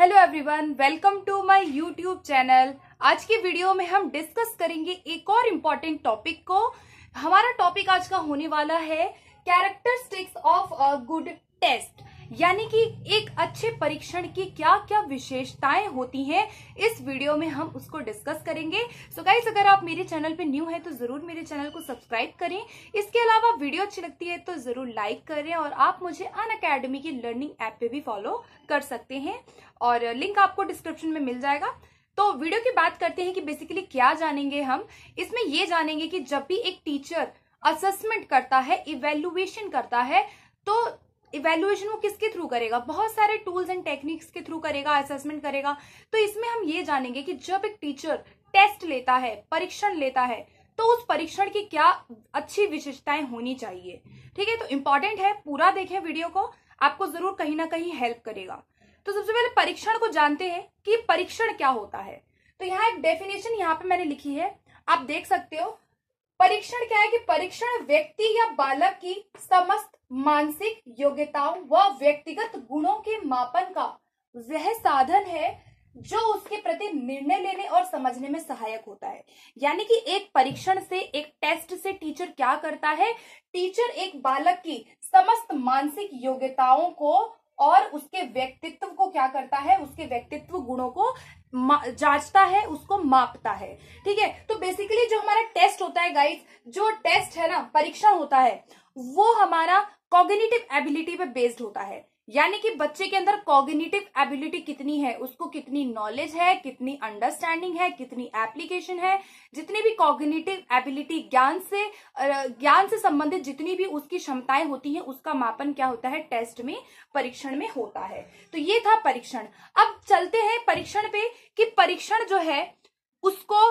hello everyone welcome to my YouTube channel आज की video में हम डिस्कस करेंगे एक और इम्पॉर्टेंट टॉपिक को हमारा टॉपिक आज का होने वाला है characteristics of a good test यानी कि एक अच्छे परीक्षण की क्या क्या विशेषताएं होती हैं इस वीडियो में हम उसको डिस्कस करेंगे सो so अगर आप मेरे चैनल पे न्यू हैं तो जरूर मेरे चैनल को सब्सक्राइब करें इसके अलावा वीडियो अच्छी लगती है तो जरूर लाइक करें और आप मुझे अन अकेडमी की लर्निंग ऐप पे भी फॉलो कर सकते हैं और लिंक आपको डिस्क्रिप्शन में मिल जाएगा तो वीडियो की बात करते हैं कि बेसिकली क्या जानेंगे हम इसमें ये जानेंगे कि जब भी एक टीचर असेसमेंट करता है इवेल्युएशन करता है तो इवेल्युएशन वो किसके थ्रू करेगा बहुत सारे टूल्स एंड टेक्निक्स के थ्रू करेगा असेसमेंट करेगा तो इसमें हम ये जानेंगे कि जब एक टीचर टेस्ट लेता है परीक्षण लेता है तो उस परीक्षण की क्या अच्छी विशेषताएं होनी चाहिए ठीक है तो इंपॉर्टेंट है पूरा देखें वीडियो को आपको जरूर कहीं ना कहीं हेल्प करेगा तो सबसे पहले परीक्षण को जानते हैं कि परीक्षण क्या होता है तो यहाँ एक डेफिनेशन यहाँ पे मैंने लिखी है आप देख सकते हो परीक्षण क्या है कि परीक्षण व्यक्ति या बालक की समस्त मानसिक योग्यताओं व व्यक्तिगत गुणों के मापन का वह साधन है जो उसके प्रति निर्णय लेने और समझने में सहायक होता है यानी कि एक परीक्षण से एक टेस्ट से टीचर क्या करता है टीचर एक बालक की समस्त मानसिक योग्यताओं को और उसके व्यक्तित्व को क्या करता है उसके व्यक्तित्व गुणों को जांचता है उसको मापता है ठीक है तो बेसिकली जो हमारा टेस्ट होता है गाइस जो टेस्ट है ना परीक्षण होता है वो हमारा कॉग्निटिव एबिलिटी पे बेस्ड होता है यानी कि बच्चे के अंदर कॉग्निटिव एबिलिटी कितनी है उसको कितनी नॉलेज है कितनी अंडरस्टैंडिंग है कितनी एप्लीकेशन है जितनी भी कॉग्निटिव एबिलिटी ज्ञान से ज्ञान से संबंधित जितनी भी उसकी क्षमताएं होती हैं उसका मापन क्या होता है टेस्ट में परीक्षण में होता है तो ये था परीक्षण अब चलते हैं परीक्षण पे कि परीक्षण जो है उसको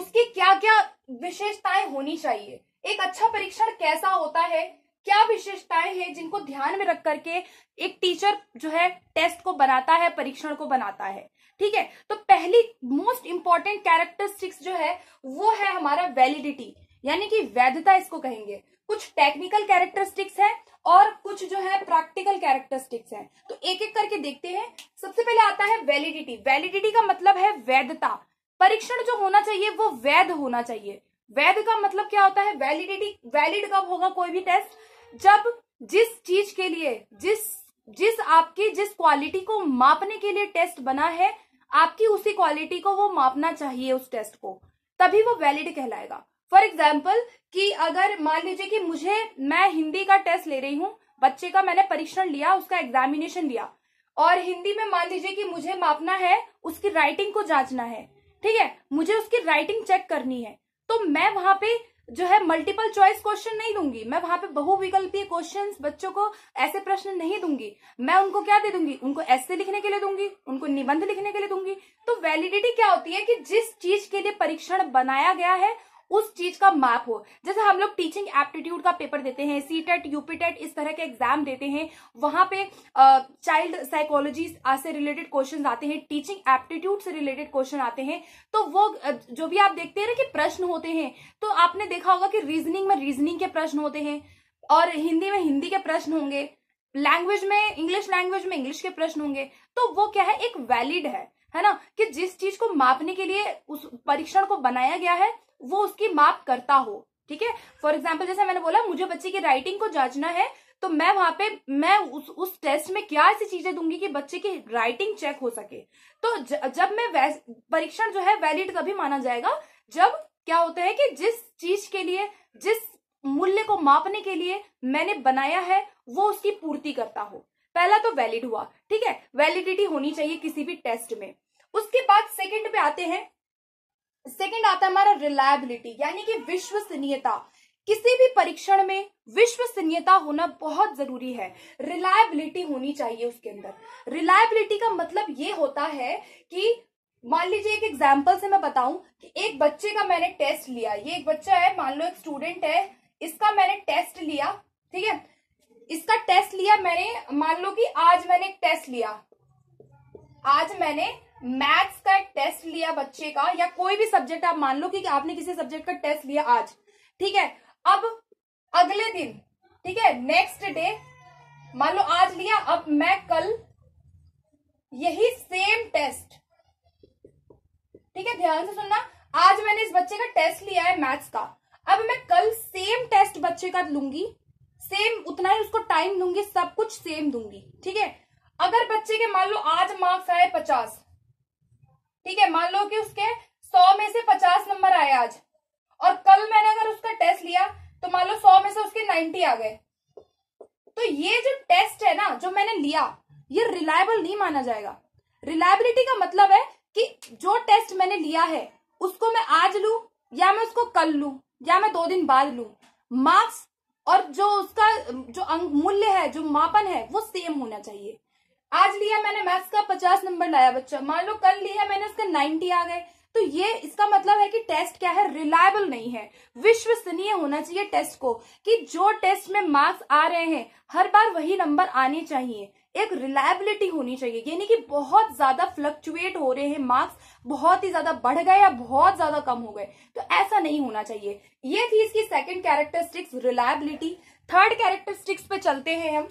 उसकी क्या क्या विशेषताएं होनी चाहिए एक अच्छा परीक्षण कैसा होता है क्या विशेषताएं हैं जिनको ध्यान में रख करके एक टीचर जो है टेस्ट को बनाता है परीक्षण को बनाता है ठीक है तो पहली मोस्ट इंपॉर्टेंट कैरेक्टरिस्टिक्स जो है वो है हमारा वैलिडिटी यानी कि वैधता इसको कहेंगे कुछ टेक्निकल कैरेक्टरिस्टिक्स है और कुछ जो है प्रैक्टिकल कैरेक्टरिस्टिक्स है तो एक एक करके देखते हैं सबसे पहले आता है वैलिडिटी वैलिडिटी का मतलब है वैधता परीक्षण जो होना चाहिए वो वैध होना चाहिए वैध का मतलब क्या होता है वैलिडिटी वैलिड कब होगा कोई भी टेस्ट जब जिस चीज के लिए जिस जिस आपकी जिस क्वालिटी को मापने के लिए टेस्ट बना है आपकी उसी क्वालिटी को वो मापना चाहिए उस टेस्ट को तभी वो वैलिड कहलाएगा फॉर एग्जाम्पल कि अगर मान लीजिए कि मुझे मैं हिंदी का टेस्ट ले रही हूँ बच्चे का मैंने परीक्षण लिया उसका एग्जामिनेशन लिया और हिंदी में मान लीजिए कि मुझे मापना है उसकी राइटिंग को जांचना है ठीक है मुझे उसकी राइटिंग चेक करनी है तो मैं वहां पे जो है मल्टीपल चॉइस क्वेश्चन नहीं दूंगी मैं वहां पे बहुविकल्पीय क्वेश्चंस बच्चों को ऐसे प्रश्न नहीं दूंगी मैं उनको क्या दे दूंगी उनको ऐसे लिखने के लिए दूंगी उनको निबंध लिखने के लिए दूंगी तो वैलिडिटी क्या होती है कि जिस चीज के लिए परीक्षण बनाया गया है उस चीज का माप हो जैसे हम लोग टीचिंग एप्टीट्यूड का पेपर देते हैं सी टेट यूपी टेट इस तरह के एग्जाम देते हैं वहां पे चाइल्ड साइकोलॉजी से रिलेटेड क्वेश्चन आते हैं टीचिंग एप्टीट्यूड से रिलेटेड क्वेश्चन आते हैं तो वो जो भी आप देखते हैं ना कि प्रश्न होते हैं तो आपने देखा होगा कि रीजनिंग में रीजनिंग के प्रश्न होते हैं और हिंदी में हिंदी के प्रश्न होंगे लैंग्वेज में इंग्लिश लैंग्वेज में इंग्लिश के प्रश्न होंगे तो वो क्या है एक वैलिड है है ना कि जिस चीज को मापने के लिए उस परीक्षण को बनाया गया है वो उसकी माप करता हो ठीक है फॉर एग्जाम्पल जैसे मैंने बोला मुझे बच्चे की राइटिंग को जांचना है तो मैं वहां पे मैं उस उस टेस्ट में क्या ऐसी चीजें दूंगी कि बच्चे की राइटिंग चेक हो सके तो ज, जब मैं परीक्षण जो है वैलिड तभी माना जाएगा जब क्या होता है कि जिस चीज के लिए जिस मूल्य को मापने के लिए मैंने बनाया है वो उसकी पूर्ति करता हो पहला तो वैलिड हुआ ठीक है वैलिडिटी होनी चाहिए किसी भी टेस्ट में उसके बाद सेकेंड पे आते हैं सेकंड आता है हमारा रिलायबिलिटी यानी कि विश्वसनीयता किसी भी परीक्षण में विश्वसनीयता होना बहुत जरूरी है रिलायबिलिटी होनी चाहिए उसके अंदर रिलायबिलिटी का मतलब ये होता है कि मान लीजिए एक एग्जाम्पल से मैं बताऊं कि एक बच्चे का मैंने टेस्ट लिया ये एक बच्चा है मान लो एक स्टूडेंट है इसका मैंने टेस्ट लिया ठीक है इसका टेस्ट लिया मैंने मान लो कि आज मैंने एक टेस्ट लिया आज मैंने मैथ्स का टेस्ट लिया बच्चे का या कोई भी सब्जेक्ट आप मान लो कि आपने किसी सब्जेक्ट का टेस्ट लिया आज ठीक है अब अगले दिन ठीक है नेक्स्ट डे मान लो आज लिया अब मैं कल यही सेम टेस्ट ठीक है ध्यान से सुनना आज मैंने इस बच्चे का टेस्ट लिया है मैथ्स का अब मैं कल सेम टेस्ट बच्चे का लूंगी सेम उतना ही उसको टाइम दूंगी सब कुछ सेम दूंगी ठीक है अगर बच्चे के मान लो आज मार्क्स आए पचास ठीक है मान लो कि उसके सौ में से पचास नंबर आए आज और कल मैंने अगर उसका टेस्ट लिया तो मान लो सौ में से उसके नाइन्टी आ गए तो ये जो टेस्ट है ना जो मैंने लिया ये रिलायबल नहीं माना जाएगा रिलायबिलिटी का मतलब है कि जो टेस्ट मैंने लिया है उसको मैं आज लू या मैं उसको कल लू या मैं दो दिन बाद लू मार्क्स और जो उसका जो मूल्य है जो मापन है वो सेम होना चाहिए आज लिया मैंने मैथ्स का पचास नंबर लाया बच्चा मान लो कल लिया मैंने उसका नाइन्टी आ गए तो ये इसका मतलब है कि टेस्ट क्या है रिलायबल नहीं है विश्वसनीय होना चाहिए टेस्ट को कि जो टेस्ट में मार्क्स आ रहे हैं हर बार वही नंबर आने चाहिए एक रिलायबिलिटी होनी चाहिए यानी कि बहुत ज्यादा फ्लक्चुएट हो रहे हैं मार्क्स बहुत ही ज्यादा बढ़ गए या बहुत ज्यादा कम हो गए तो ऐसा नहीं होना चाहिए ये थी इसकी second characteristics reliability third characteristics पे चलते हैं हम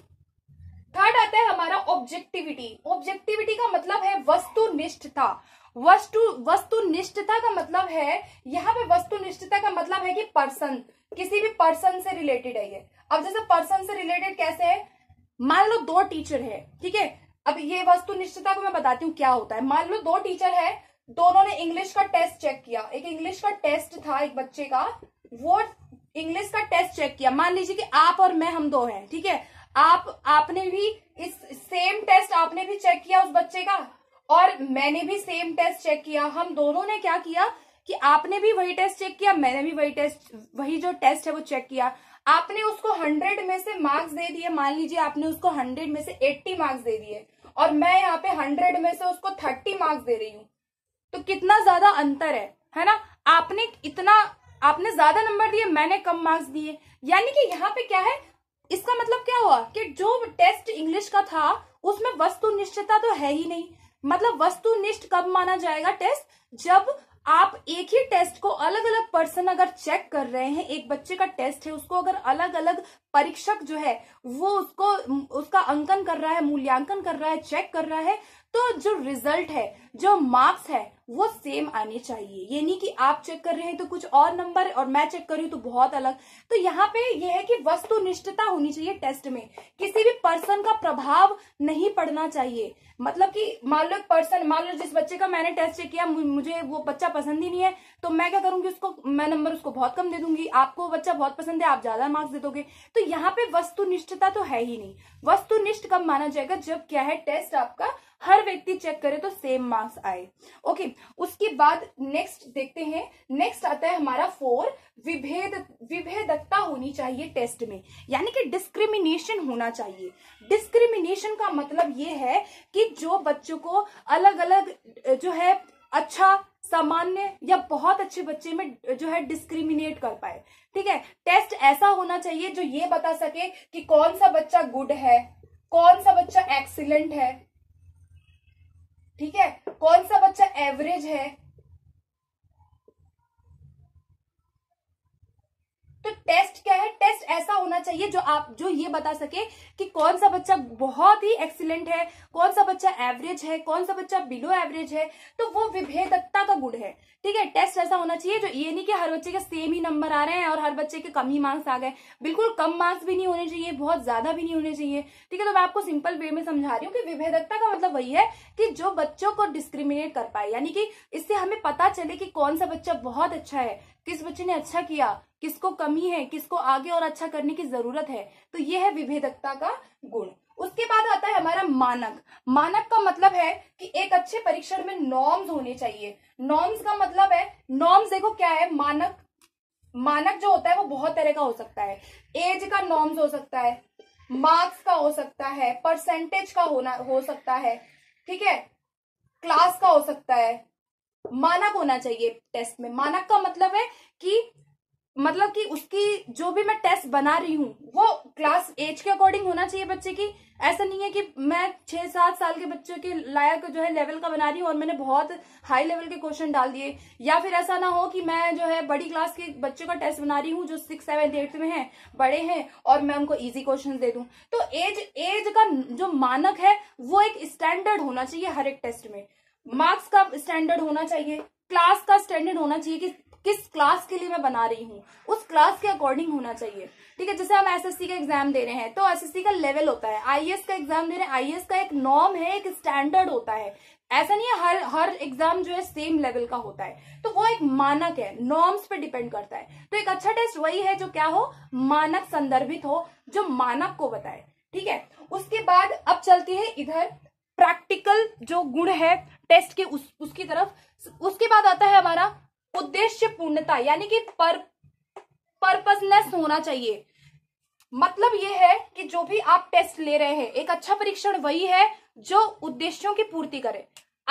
थर्ड आता है हमारा ऑब्जेक्टिविटी ऑब्जेक्टिविटी का मतलब है वस्तुनिष्ठता वस्तु वस्तुनिष्ठता का मतलब है यहाँ पे वस्तुनिष्ठता का मतलब है कि पर्सन किसी भी पर्सन से रिलेटेड है ये अब जैसे पर्सन से रिलेटेड कैसे है मान लो दो टीचर है ठीक है अब ये वस्तुनिष्ठता को मैं बताती हूँ क्या होता है मान लो दो टीचर है दोनों ने इंग्लिश का टेस्ट चेक किया एक इंग्लिश का टेस्ट था एक बच्चे का वो इंग्लिश का टेस्ट चेक किया मान लीजिए कि आप और मैं हम दो हैं ठीक है आप आपने भी इस सेम टेस्ट आपने भी चेक किया उस बच्चे का और मैंने भी सेम टेस्ट चेक किया हम दोनों ने क्या किया कि आपने भी वही टेस्ट चेक किया मैंने भी वही टेस्ट वही जो टेस्ट है वो चेक किया आपने उसको हंड्रेड में से मार्क्स दे दिए मान लीजिए आपने उसको हंड्रेड में से एट्टी मार्क्स दे दिए और मैं यहाँ पे हंड्रेड में से उसको थर्टी मार्क्स दे रही हूँ तो कितना ज्यादा अंतर है है ना आपने इतना आपने ज्यादा नंबर दिए मैंने कम मार्क्स दिए यानी कि यहाँ पे क्या है इसका मतलब क्या हुआ कि जो टेस्ट इंग्लिश का था उसमें निश्चितता तो है ही नहीं मतलब वस्तुनिष्ठ कब माना जाएगा टेस्ट जब आप एक ही टेस्ट को अलग अलग पर्सन अगर चेक कर रहे हैं एक बच्चे का टेस्ट है उसको अगर अलग अलग परीक्षक जो है वो उसको उसका अंकन कर रहा है मूल्यांकन कर रहा है चेक कर रहा है तो जो रिजल्ट है जो मार्क्स है वो सेम आने चाहिए ये नहीं कि आप चेक कर रहे हैं तो कुछ और नंबर और मैं चेक कर रही हूं तो बहुत अलग तो यहाँ पे ये है कि वस्तुनिष्ठता होनी चाहिए टेस्ट में किसी भी पर्सन का प्रभाव नहीं पड़ना चाहिए मतलब कि मान लो एक पर्सन मान लो जिस बच्चे का मैंने टेस्ट चेक किया मुझे वो बच्चा पसंद ही नहीं है तो मैं क्या करूंगी उसको मैं नंबर उसको बहुत कम दे दूंगी आपको बच्चा बहुत पसंद है आप ज्यादा मार्क्स दे दोगे तो यहाँ पे वस्तुनिष्ठता तो है ही नहीं वस्तुनिष्ठ कब माना जाएगा जब क्या है टेस्ट आपका हर व्यक्ति चेक करे तो सेम मार्क्स आए ओके उसके बाद नेक्स्ट देखते हैं नेक्स्ट आता है हमारा फोर विभेद विभेदकता होनी चाहिए टेस्ट में यानी कि डिस्क्रिमिनेशन होना चाहिए डिस्क्रिमिनेशन का मतलब ये है कि जो बच्चों को अलग अलग जो है अच्छा सामान्य या बहुत अच्छे बच्चे में जो है डिस्क्रिमिनेट कर पाए ठीक है टेस्ट ऐसा होना चाहिए जो ये बता सके कि कौन सा बच्चा गुड है कौन सा बच्चा एक्सीलेंट है ठीक है कौन सा बच्चा एवरेज है तो टेस्ट क्या है टेस्ट ऐसा होना चाहिए जो आप जो ये बता सके कि कौन सा बच्चा बहुत ही एक्सीलेंट है कौन सा बच्चा एवरेज है कौन सा बच्चा बिलो एवरेज है तो वो विभेदकता का गुण है ठीक है टेस्ट ऐसा होना चाहिए जो ये नहीं कि हर बच्चे के सेम ही नंबर आ रहे हैं और हर बच्चे के कम ही मार्क्स आ गए बिल्कुल कम मार्क्स भी नहीं होने चाहिए बहुत ज्यादा भी नहीं होने चाहिए ठीक है तो मैं आपको सिंपल वे में समझा रही हूँ कि विभेदकता का मतलब वही है कि जो बच्चों को डिस्क्रिमिनेट कर पाए यानी कि इससे हमें पता चले कि कौन सा बच्चा बहुत अच्छा है किस बच्चे ने अच्छा किया किसको कमी है किसको आगे और अच्छा करने की जरूरत है तो ये है विभेदकता का गुण उसके बाद आता है हमारा मानक मानक का मतलब है कि एक अच्छे परीक्षण में नॉर्म्स होने चाहिए नॉर्म्स का मतलब है नॉर्म्स देखो क्या है मानक मानक जो होता है वो बहुत तरह का हो सकता है एज का नॉर्म्स हो सकता है मार्क्स का हो सकता है परसेंटेज का होना हो सकता है ठीक है क्लास का हो सकता है मानक होना चाहिए टेस्ट में मानक का मतलब है कि मतलब कि उसकी जो भी मैं टेस्ट बना रही हूँ वो क्लास एज के अकॉर्डिंग होना चाहिए बच्चे की ऐसा नहीं है कि मैं छह सात साल के बच्चों के लायक जो है लेवल का बना रही हूँ और मैंने बहुत हाई लेवल के क्वेश्चन डाल दिए या फिर ऐसा ना हो कि मैं जो है बड़ी क्लास के बच्चों का टेस्ट बना रही हूँ जो सिक्स सेवन एट्थ में है बड़े हैं और मैं उनको इजी क्वेश्चन दे दू तो एज एज का जो मानक है वो एक स्टैंडर्ड होना चाहिए हर एक टेस्ट में मार्क्स का स्टैंडर्ड होना चाहिए क्लास का स्टैंडर्ड होना चाहिए कि किस क्लास के लिए मैं बना रही हूँ उस क्लास के अकॉर्डिंग होना चाहिए ठीक है जैसे हम एसएससी का एग्जाम दे रहे हैं तो एसएससी का लेवल होता है आईएएस e का एग्जाम दे रहे हैं आईएएस e का एक नॉर्म है एक स्टैंडर्ड होता है ऐसा नहीं है हर हर एग्जाम जो है सेम लेवल का होता है तो वो एक मानक है नॉर्म्स पे डिपेंड करता है तो एक अच्छा टेस्ट वही है जो क्या हो मानक संदर्भित हो जो मानक को बताए ठीक है उसके बाद अब चलती है इधर प्रैक्टिकल जो गुण है टेस्ट के उस उसकी तरफ उसके बाद आता है हमारा उद्देश्य पूर्णता यानी कि पर पर्पजनेस होना चाहिए मतलब यह है कि जो भी आप टेस्ट ले रहे हैं एक अच्छा परीक्षण वही है जो उद्देश्यों की पूर्ति करे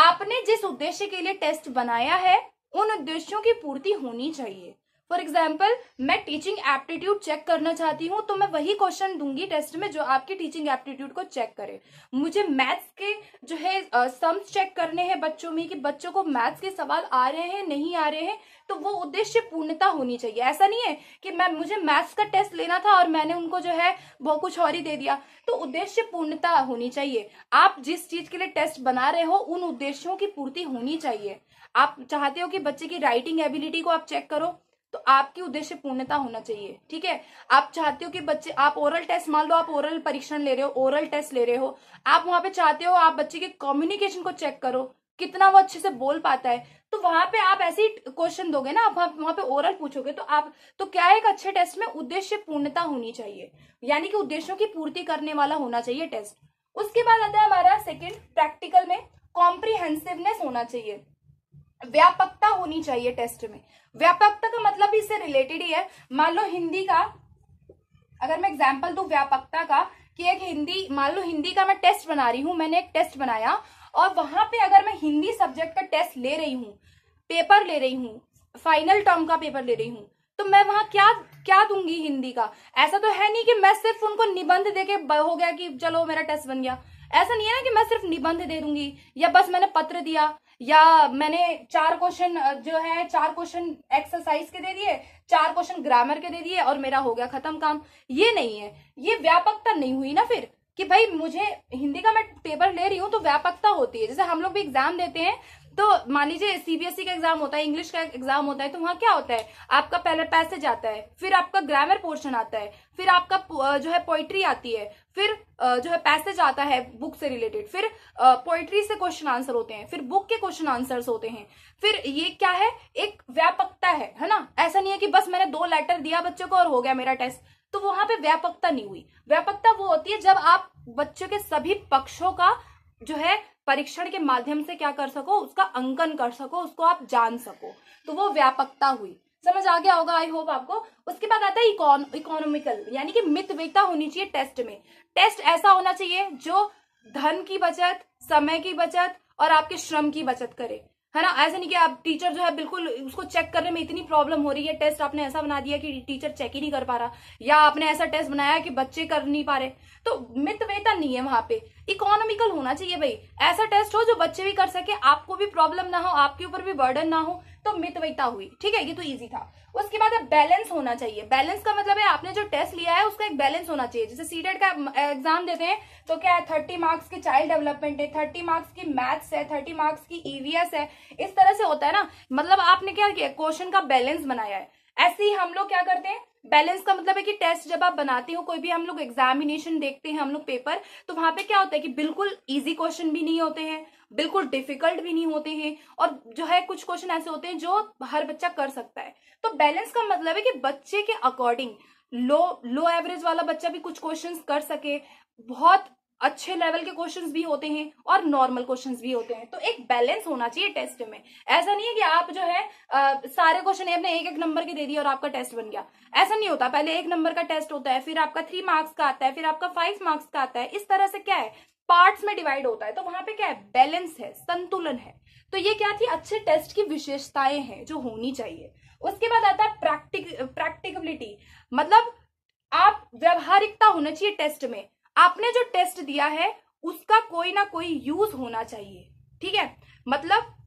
आपने जिस उद्देश्य के लिए टेस्ट बनाया है उन उद्देश्यों की पूर्ति होनी चाहिए फॉर एग्जाम्पल मैं टीचिंग एप्टीट्यूड चेक करना चाहती हूँ तो मैं वही क्वेश्चन दूंगी टेस्ट में जो आपकी टीचिंग एप्टीट्यूड को चेक करे मुझे मैथ्स के जो है सम्स चेक करने हैं बच्चों में कि बच्चों को मैथ्स के सवाल आ रहे हैं नहीं आ रहे हैं तो वो उद्देश्य पूर्णता होनी चाहिए ऐसा नहीं है कि मैं मुझे मैथ्स का टेस्ट लेना था और मैंने उनको जो है बहुत कुछ और ही दे दिया तो उद्देश्य पूर्णता होनी चाहिए आप जिस चीज के लिए टेस्ट बना रहे हो उन उद्देश्यों की पूर्ति होनी चाहिए आप चाहते हो कि बच्चे की राइटिंग एबिलिटी को आप चेक करो तो आपकी उद्देश्य पूर्णता होना चाहिए ठीक है आप चाहते हो कि बच्चे आप ओरल टेस्ट मान लो आप ओरल परीक्षण ले रहे हो ओरल टेस्ट ले रहे हो आप वहां पे चाहते हो आप बच्चे के कम्युनिकेशन को चेक करो कितना वो अच्छे से बोल पाता है तो वहां पे आप ऐसे ही क्वेश्चन दोगे ना आप वहां पे ओरल पूछोगे तो आप तो क्या एक अच्छे टेस्ट में उद्देश्य पूर्णता होनी चाहिए यानी कि उद्देश्यों की पूर्ति करने वाला होना चाहिए टेस्ट उसके बाद आता है हमारा सेकेंड प्रैक्टिकल में कॉम्प्रिहेंसिवनेस होना चाहिए व्यापकता होनी चाहिए टेस्ट में व्यापकता का मतलब भी इससे रिलेटेड ही है मान लो हिंदी का अगर मैं एग्जाम्पल दू व्यापकता का कि एक हिंदी मान लो हिंदी का मैं टेस्ट बना रही हूं मैंने एक टेस्ट बनाया और वहां पे अगर मैं हिंदी सब्जेक्ट का टेस्ट ले रही हूँ पेपर ले रही हूँ फाइनल टर्म का पेपर ले रही हूँ तो मैं वहां क्या क्या दूंगी हिंदी का ऐसा तो है नहीं कि मैं सिर्फ उनको निबंध देके हो गया कि चलो मेरा टेस्ट बन गया ऐसा नहीं है ना कि मैं सिर्फ निबंध दे दूंगी या बस मैंने पत्र दिया या मैंने चार क्वेश्चन जो है चार क्वेश्चन एक्सरसाइज के दे दिए चार क्वेश्चन ग्रामर के दे दिए और मेरा हो गया खत्म काम ये नहीं है ये व्यापकता नहीं हुई ना फिर कि भाई मुझे हिंदी का मैं पेपर ले रही हूँ तो व्यापकता होती है जैसे हम लोग भी एग्जाम देते हैं तो मान लीजिए सीबीएसई e का एग्जाम होता है इंग्लिश का एग्जाम होता है तो वहां क्या होता है आपका पहले पैसेज आता है फिर आपका ग्रामर पोर्शन आता है फिर आपका जो है पोइट्री आती है फिर जो है पैसेज आता है बुक से रिलेटेड फिर पोइट्री से क्वेश्चन आंसर होते हैं फिर बुक के क्वेश्चन आंसर्स होते हैं फिर ये क्या है एक व्यापकता है है ना ऐसा नहीं है कि बस मैंने दो लेटर दिया बच्चों को और हो गया मेरा टेस्ट तो वहां पे व्यापकता नहीं हुई व्यापकता वो होती है जब आप बच्चों के सभी पक्षों का जो है परीक्षण के माध्यम से क्या कर सको उसका अंकन कर सको उसको आप जान सको तो वो व्यापकता हुई समझ आ गया होगा आई होप आपको उसके बाद आता है इकोनॉमिकल यानी कि मितव्यता होनी चाहिए टेस्ट में टेस्ट ऐसा होना चाहिए जो धन की बचत समय की बचत और आपके श्रम की बचत करे है ना ऐसा नहीं कि आप टीचर जो है बिल्कुल उसको चेक करने में इतनी प्रॉब्लम हो रही है टेस्ट आपने ऐसा बना दिया कि टीचर चेक ही नहीं कर पा रहा या आपने ऐसा टेस्ट बनाया कि बच्चे कर नहीं पा रहे तो मित वेतन नहीं है वहां पे इकोनॉमिकल होना चाहिए भाई ऐसा टेस्ट हो जो बच्चे भी कर सके आपको भी प्रॉब्लम ना हो आपके ऊपर भी बर्डन ना हो तो मितवयता हुई ठीक है ये तो इजी था उसके बाद अब बैलेंस होना चाहिए बैलेंस का मतलब है आपने जो टेस्ट लिया है उसका एक बैलेंस होना चाहिए जैसे सीडेड का एग्जाम देते हैं तो क्या है थर्टी मार्क्स की चाइल्ड डेवलपमेंट है थर्टी मार्क्स की मैथ्स है थर्टी मार्क्स की ईवीएस e है इस तरह से होता है ना मतलब आपने क्या किया क्वेश्चन का बैलेंस बनाया है ऐसे ही हम लोग क्या करते हैं बैलेंस का मतलब है कि टेस्ट जब आप बनाते हो कोई भी हम लोग एग्जामिनेशन देखते हैं हम लोग पेपर तो वहां पे क्या होता है कि बिल्कुल इजी क्वेश्चन भी नहीं होते हैं बिल्कुल डिफिकल्ट भी नहीं होते हैं और जो है कुछ क्वेश्चन ऐसे होते हैं जो हर बच्चा कर सकता है तो बैलेंस का मतलब है कि बच्चे के अकॉर्डिंग लो लो एवरेज वाला बच्चा भी कुछ क्वेश्चन कर सके बहुत अच्छे लेवल के क्वेश्चंस भी होते हैं और नॉर्मल क्वेश्चंस भी होते हैं तो एक बैलेंस होना चाहिए टेस्ट में ऐसा नहीं है कि आप जो है आ, सारे क्वेश्चन आपने एक एक नंबर के दे दिए और आपका टेस्ट बन गया ऐसा नहीं होता पहले एक नंबर का टेस्ट होता है फिर आपका थ्री मार्क्स का आता है फिर आपका फाइव मार्क्स का आता है इस तरह से क्या है पार्ट्स में डिवाइड होता है तो वहां पे क्या है बैलेंस है संतुलन है तो ये क्या थी अच्छे टेस्ट की विशेषताएं हैं जो होनी चाहिए उसके बाद आता है प्रैक्टिक प्रैक्टिकबिलिटी मतलब आप व्यवहारिकता होना चाहिए टेस्ट में आपने जो टेस्ट दिया है उसका कोई ना कोई यूज होना चाहिए ठीक है मतलब